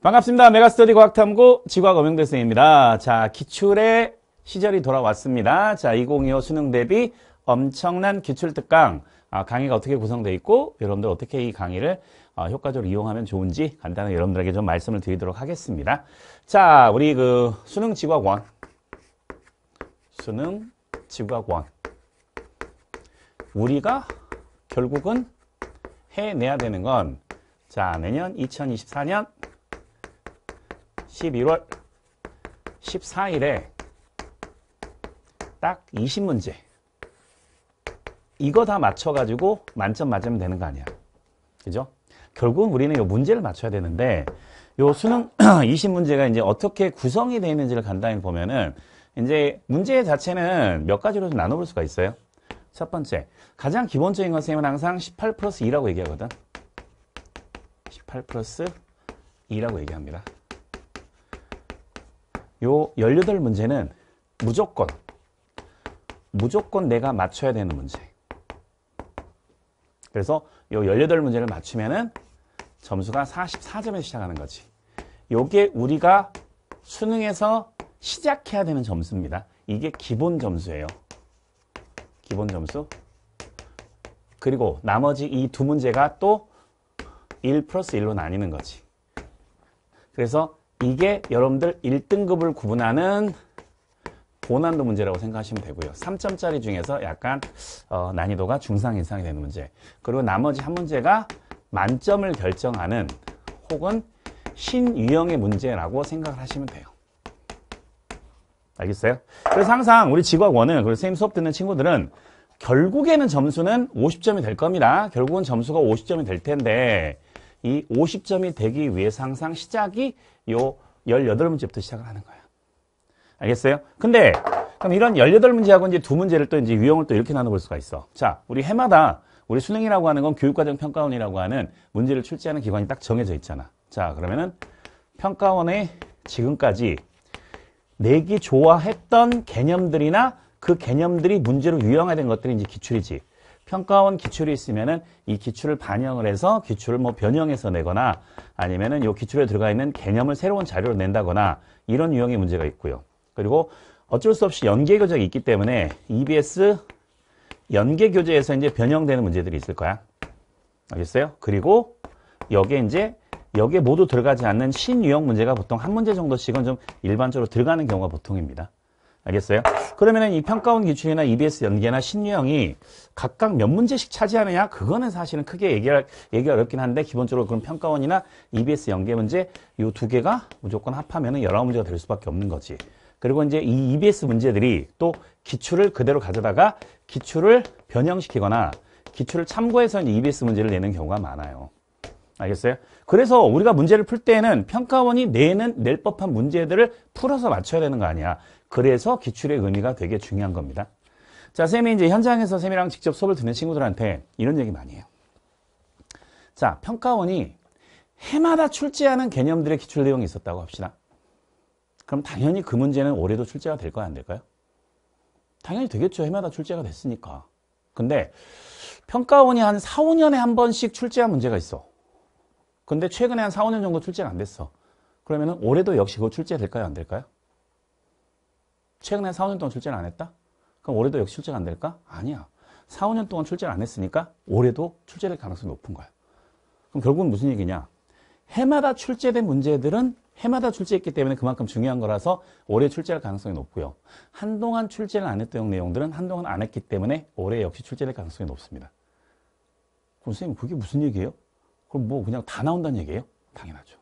반갑습니다. 메가스터디 과학탐구 지과학 엄영대 선생입니다. 자, 기출의 시절이 돌아왔습니다. 자, 2025 수능 대비 엄청난 기출 특강 아, 강의가 어떻게 구성되어 있고 여러분들 어떻게 이 강의를 아, 효과적으로 이용하면 좋은지 간단하게 여러분들에게 좀 말씀을 드리도록 하겠습니다. 자, 우리 그 수능 지과학원 수능 지과학원 우리가 결국은 해내야 되는 건 자, 내년 2024년 11월 14일에 딱 20문제 이거 다 맞춰가지고 만점 맞으면 되는 거 아니야 그죠? 결국은 우리는 이 문제를 맞춰야 되는데 이 수능 20문제가 이제 어떻게 구성이 되어 있는지를 간단히 보면은 이제 문제 자체는 몇 가지로 좀 나눠볼 수가 있어요 첫 번째 가장 기본적인 건 선생님은 항상 18 플러스 2라고 얘기하거든 18 플러스 2라고 얘기합니다 요 18문제는 무조건 무조건 내가 맞춰야 되는 문제. 그래서 요 18문제를 맞추면은 점수가 44점에 시작하는 거지. 요게 우리가 수능에서 시작해야 되는 점수입니다. 이게 기본 점수예요. 기본 점수. 그리고 나머지 이 두 문제가 또 1 플러스 1로 나뉘는 거지. 그래서 이게 여러분들 1등급을 구분하는 고난도 문제라고 생각하시면 되고요. 3점짜리 중에서 약간 어, 난이도가 중상 이상이 되는 문제. 그리고 나머지 한 문제가 만점을 결정하는 혹은 신유형의 문제라고 생각을 하시면 돼요. 알겠어요? 그래서 항상 우리 직업원은 그리고 선생님 수업 듣는 친구들은 결국에는 점수는 50점이 될 겁니다. 결국은 점수가 50점이 될 텐데 이 50점이 되기 위해서 항상 시작이 요 18문제부터 시작을 하는 거예요 알겠어요? 근데 그럼 이런 18문제하고 이제 두 문제를 또 이제 유형을 또 이렇게 나눠볼 수가 있어. 자, 우리 해마다 우리 수능이라고 하는 건 교육과정평가원이라고 하는 문제를 출제하는 기관이 딱 정해져 있잖아. 자, 그러면은 평가원의 지금까지 내기 좋아했던 개념들이나 그 개념들이 문제로 유형화된 것들이 이제 기출이지. 평가원 기출이 있으면은 이 기출을 반영을 해서 기출을 뭐 변형해서 내거나 아니면은 요 기출에 들어가 있는 개념을 새로운 자료로 낸다거나 이런 유형의 문제가 있고요. 그리고 어쩔 수 없이 연계 교재가 있기 때문에 EBS 연계 교재에서 이제 변형되는 문제들이 있을 거야. 알겠어요? 그리고 여기에 이제 여기에 모두 들어가지 않는 신유형 문제가 보통 한 문제 정도씩은 좀 일반적으로 들어가는 경우가 보통입니다. 알겠어요? 그러면 이 평가원 기출이나 EBS 연계나 신유형이 각각 몇 문제씩 차지하느냐? 그거는 사실은 크게 얘기할, 얘기 어렵긴 한데 기본적으로 그럼 평가원이나 EBS 연계 문제 이 두 개가 무조건 합하면 은 19문제가 될 수밖에 없는 거지. 그리고 이제 이 EBS 문제들이 또 기출을 그대로 가져다가 기출을 변형시키거나 기출을 참고해서 EBS 문제를 내는 경우가 많아요. 알겠어요? 그래서 우리가 문제를 풀 때에는 평가원이 내는 낼 법한 문제들을 풀어서 맞춰야 되는 거 아니야. 그래서 기출의 의미가 되게 중요한 겁니다. 자, 쌤이 이제 현장에서 쌤이랑 직접 수업을 듣는 친구들한테 이런 얘기 많이 해요. 자, 평가원이 해마다 출제하는 개념들의 기출 내용이 있었다고 합시다. 그럼 당연히 그 문제는 올해도 출제가 될까요? 안 될까요? 당연히 되겠죠. 해마다 출제가 됐으니까. 근데 평가원이 한 4, 5년에 한 번씩 출제한 문제가 있어. 근데 최근에 한 4, 5년 정도 출제가 안 됐어. 그러면 올해도 역시 그거 출제될까요? 안 될까요? 최근에 4, 5년 동안 출제를 안 했다? 그럼 올해도 역시 출제가 안 될까? 아니야. 4, 5년 동안 출제를 안 했으니까 올해도 출제될 가능성이 높은 거야. 그럼 결국은 무슨 얘기냐? 해마다 출제된 문제들은 해마다 출제했기 때문에 그만큼 중요한 거라서 올해 출제할 가능성이 높고요. 한동안 출제를 안 했던 내용들은 한동안 안 했기 때문에 올해 역시 출제될 가능성이 높습니다. 그럼 선생님 그게 무슨 얘기예요? 그럼 뭐 그냥 다 나온다는 얘기예요? 당연하죠.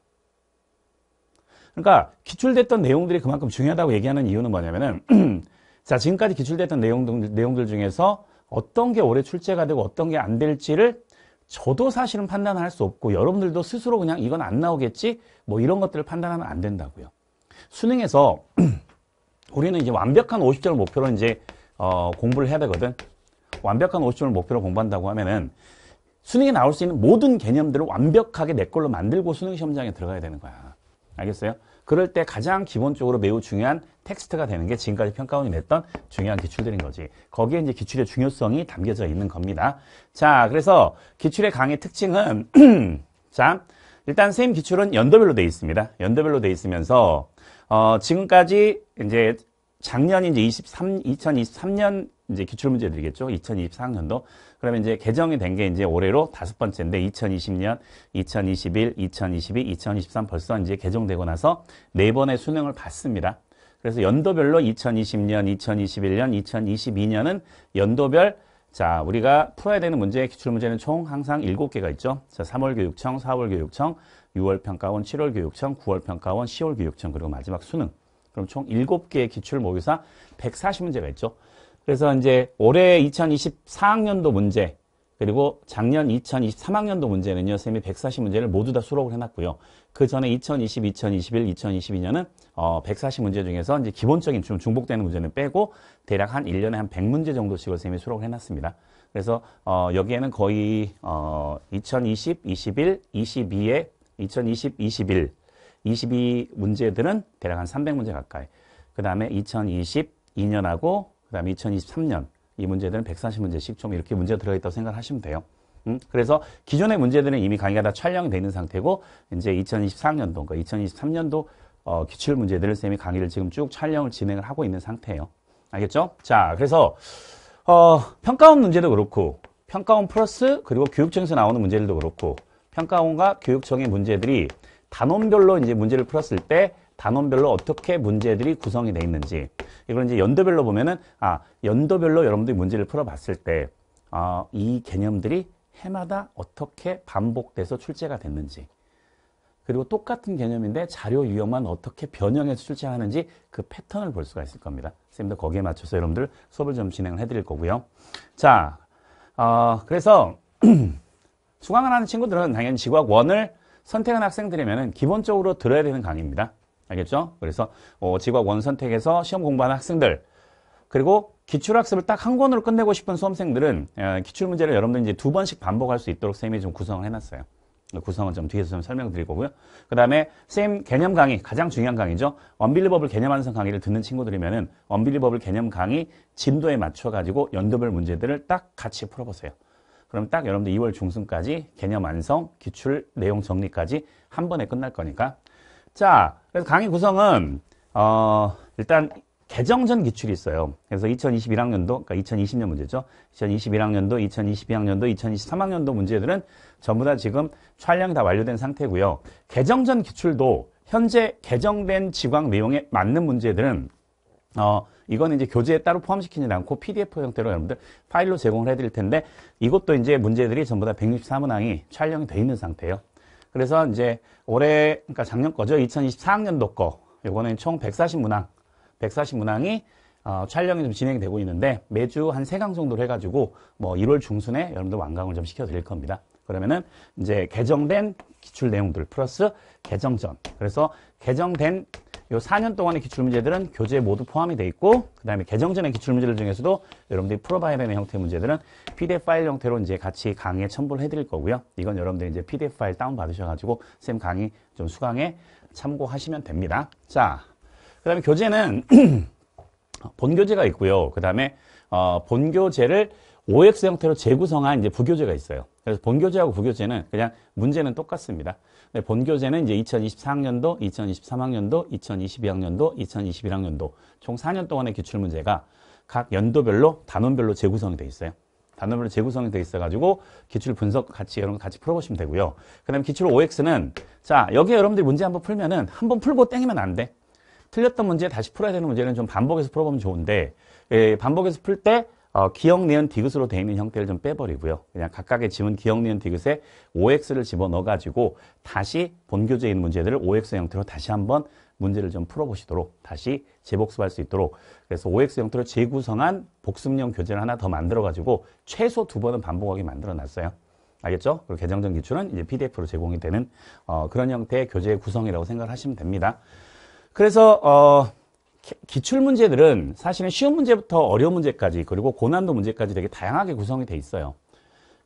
그러니까 기출됐던 내용들이 그만큼 중요하다고 얘기하는 이유는 뭐냐면은 자 지금까지 기출됐던 내용들, 내용들 중에서 어떤 게 올해 출제가 되고 어떤 게 안 될지를 저도 사실은 판단할수 없고 여러분들도 스스로 그냥 이건 안 나오겠지 뭐 이런 것들을 판단하면 안 된다고요. 수능에서 우리는 이제 완벽한 50점을 목표로 이제 어, 공부를 해야 되거든. 완벽한 50점을 목표로 공부한다고 하면은 수능에 나올 수 있는 모든 개념들을 완벽하게 내 걸로 만들고 수능 시험장에 들어가야 되는 거야. 알겠어요? 그럴 때 가장 기본적으로 매우 중요한 텍스트가 되는 게 지금까지 평가원이 냈던 중요한 기출들인 거지. 거기에 이제 기출의 중요성이 담겨져 있는 겁니다. 자, 그래서 기출의 강의 특징은 자, 일단 선생님 기출은 연도별로 돼 있습니다. 연도별로 돼 있으면서 어, 지금까지 이제 작년 이제 23, 2023년 이제 기출문제 드리겠죠 2024학년도. 그러면 이제 개정이 된 게 이제 올해로 다섯 번째인데 2020년, 2021, 2022, 2023 벌써 이제 개정되고 나서 네 번의 수능을 봤습니다. 그래서 연도별로 2020년, 2021년, 2022년은 연도별 자, 우리가 풀어야 되는 문제, 기출문제는 총 항상 일곱 개가 있죠. 자, 3월 교육청, 4월 교육청, 6월 평가원, 7월 교육청, 9월 평가원, 10월 교육청, 그리고 마지막 수능. 그럼 총 7개의 기출 모의사 140문제가 있죠. 그래서 이제 올해 2024학년도 문제 그리고 작년 2023학년도 문제는요. 쌤이 140문제를 모두 다 수록을 해놨고요. 그 전에 2020, 2021, 2022년은 어, 140문제 중에서 이제 기본적인 좀 중복되는 문제는 빼고 대략 한 1년에 한 100문제 정도씩을 쌤이 수록을 해놨습니다. 그래서 어, 여기에는 거의 어, 2020, 21, 22에 2020, 21 22 문제들은 대략 한 300문제 가까이. 그 다음에 2022년하고 그 다음에 2023년 이 문제들은 140문제씩 좀 이렇게 문제 가 들어있다고 생각하시면 돼요. 음? 그래서 기존의 문제들은 이미 강의가 다 촬영되어 있는 상태고 이제 2024년도, 그러니까 2023년도 어, 기출 문제들을 선생님이 강의를 지금 쭉 촬영을 진행을 하고 있는 상태예요. 알겠죠? 자, 그래서 어, 평가원 문제도 그렇고 평가원 플러스 그리고 교육청에서 나오는 문제들도 그렇고 평가원과 교육청의 문제들이 단원별로 이제 문제를 풀었을 때 단원별로 어떻게 문제들이 구성이 되어 있는지 이걸 이제 연도별로 보면은 아 연도별로 여러분들이 문제를 풀어봤을 때이 아, 개념들이 해마다 어떻게 반복돼서 출제가 됐는지 그리고 똑같은 개념인데 자료 유형만 어떻게 변형해서 출제하는지 그 패턴을 볼 수가 있을 겁니다. 선생님도 거기에 맞춰서 여러분들 수업을 좀 진행을 해드릴 거고요. 자, 어, 그래서 수강을 하는 친구들은 당연히 지구학 원을 선택한 학생들이면 기본적으로 들어야 되는 강의입니다. 알겠죠? 그래서 어, 직업 원 선택에서 시험 공부하는 학생들 그리고 기출학습을 딱 한 권으로 끝내고 싶은 수험생들은 어, 기출문제를 여러분들 이제 두 번씩 반복할 수 있도록 선생님이좀 구성을 해놨어요. 그 구성은 좀 뒤에서 좀 설명드릴 거고요. 그 다음에 쌤 개념 강의, 가장 중요한 강의죠. 언빌리버블 개념 완성 강의를 듣는 친구들이면은 언빌리버블 개념 강의 진도에 맞춰가지고 연도별 문제들을 딱 같이 풀어보세요. 그럼 딱 여러분들 2월 중순까지 개념 완성, 기출 내용 정리까지 한 번에 끝날 거니까. 자, 그래서 강의 구성은 어, 일단 개정 전 기출이 있어요. 그래서 2021학년도, 그러니까 2020년 문제죠. 2021학년도, 2022학년도, 2023학년도 문제들은 전부 다 지금 촬영이 다 완료된 상태고요. 개정 전 기출도 현재 개정된 지각 내용에 맞는 문제들은 어, 이거는 이제 교재에 따로 포함시키지 않고 PDF 형태로 여러분들 파일로 제공을 해드릴 텐데 이것도 이제 문제들이 전부 다 163문항이 촬영이 돼 있는 상태예요. 그래서 이제 올해 그러니까 작년 거죠. 2024학년도 거 요거는 총 140문항 140문항이 어, 촬영이 좀 진행이 되고 있는데 매주 한3강 정도로 해가지고 뭐 1월 중순에 여러분들 완강을 좀 시켜드릴 겁니다. 그러면은 이제 개정된 기출 내용들 플러스 개정전 그래서 개정된 이 4년 동안의 기출문제들은 교재에 모두 포함이 돼 있고 그 다음에 개정전의 기출문제들 중에서도 여러분들이 풀어봐야 되는 형태의 문제들은 PDF 파일 형태로 이제 같이 강의에 첨부를 해드릴 거고요. 이건 여러분들이 이제 PDF 파일 다운받으셔가지고 쌤 강의 좀 수강에 참고하시면 됩니다. 자, 그 다음에 교재는 본교재가 있고요. 그 다음에 어, 본교재를 OX 형태로 재구성한 이제 부교재가 있어요. 그래서 본교재하고 부교재는 그냥 문제는 똑같습니다. 본교재는 이제 2024학년도, 2023학년도, 2022학년도, 2021학년도 총 4년 동안의 기출 문제가 각 연도별로 단원별로 재구성이 돼 있어요. 단원별로 재구성이 돼 있어가지고 기출 분석 같이 여러분 같이 풀어보시면 되고요. 그다음 기출 OX는 자 여기에 여러분들이 문제 한번 풀면은 한번 풀고 땡이면 안 돼. 틀렸던 문제 다시 풀어야 되는 문제는 좀 반복해서 풀어보면 좋은데 예, 반복해서 풀때 어, 기억 니은 디귿으로 되어 있는 형태를 좀 빼버리고요. 그냥 각각의 지문 기억 니은 디귿에 OX를 집어넣어가지고 다시 본교재에 있는 문제들을 OX 형태로 다시 한번 문제를 좀 풀어보시도록 다시 재복습할 수 있도록 그래서 OX 형태로 재구성한 복습용 교재를 하나 더 만들어가지고 최소 두 번은 반복하게 만들어놨어요. 알겠죠? 그리고 개정전 기출은 이제 PDF로 제공이 되는 어, 그런 형태의 교재의 구성이라고 생각을 하시면 됩니다. 그래서 어, 기출 문제들은 사실은 쉬운 문제부터 어려운 문제까지 그리고 고난도 문제까지 되게 다양하게 구성이 돼 있어요.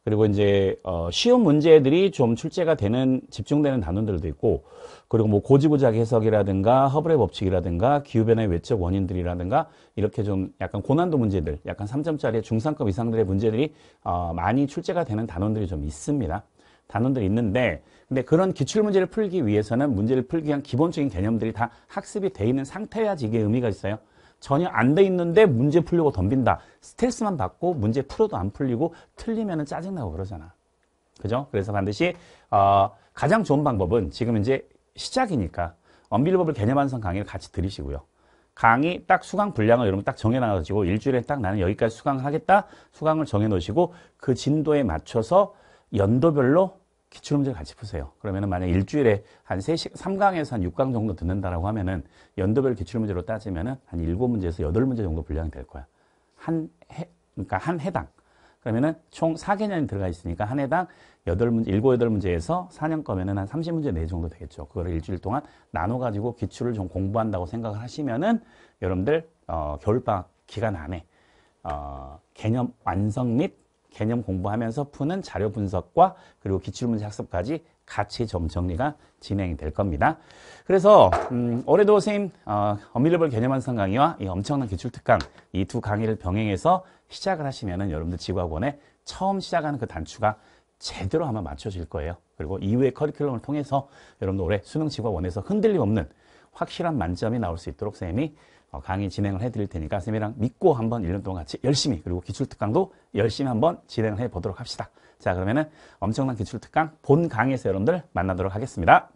그리고 이제 어 쉬운 문제들이 좀 출제가 되는 집중되는 단원들도 있고 그리고 뭐 고지부작 해석이라든가 허블의 법칙이라든가 기후변화의 외적 원인들이라든가 이렇게 좀 약간 고난도 문제들 약간 3점짜리 중상급 이상들의 문제들이 어 많이 출제가 되는 단원들이 좀 있습니다. 단원들이 있는데 근데 그런 기출문제를 풀기 위해서는 문제를 풀기 위한 기본적인 개념들이 다 학습이 돼 있는 상태야지 이게 의미가 있어요. 전혀 안 돼 있는데 문제 풀려고 덤빈다. 스트레스만 받고 문제 풀어도 안 풀리고 틀리면 짜증나고 그러잖아. 그죠? 그래서 반드시 어, 가장 좋은 방법은 지금 이제 시작이니까 언빌버블 개념 완성 강의를 같이 들으시고요. 강의 딱 수강 분량을 여러분 딱 정해놔가지고 일주일에 딱 나는 여기까지 수강을 하겠다. 수강을 정해놓으시고 그 진도에 맞춰서 연도별로 기출문제를 같이 푸세요. 그러면 만약 일주일에 한3 3강에서 한 6강 정도 듣는다라고 하면은 연도별 기출문제로 따지면은 한 7문제에서 8문제 정도 분량이 될 거야. 한 해, 그러니까 한 해당. 그러면은 총 4개년이 들어가 있으니까 한 해당 8문제, 7, 8문제에서 4년 거면은 한 30문제 내 정도 되겠죠. 그거를 일주일 동안 나눠가지고 기출을 좀 공부한다고 생각을 하시면은 여러분들, 어, 겨울방학 기간 안에, 어, 개념 완성 및 개념 공부하면서 푸는 자료 분석과 그리고 기출문제 학습까지 같이 점 정리가 진행이 될 겁니다. 그래서 음, 올해도 선생님 어, 어밀리블 개념 완성 강의와 이 엄청난 기출 특강 이 두 강의를 병행해서 시작을 하시면 은 여러분들 지구학원에 처음 시작하는 그 단추가 제대로 아마 맞춰질 거예요. 그리고 이후에 커리큘럼을 통해서 여러분들 올해 수능 지구학원에서 흔들림 없는 확실한 만점이 나올 수 있도록 선생님이 어, 강의 진행을 해드릴 테니까 선생님이랑 믿고 한번 1년 동안 같이 열심히 그리고 기출특강도 열심히 한번 진행을 해보도록 합시다. 자 그러면은 엄청난 기출특강 본 강의에서 여러분들 만나도록 하겠습니다.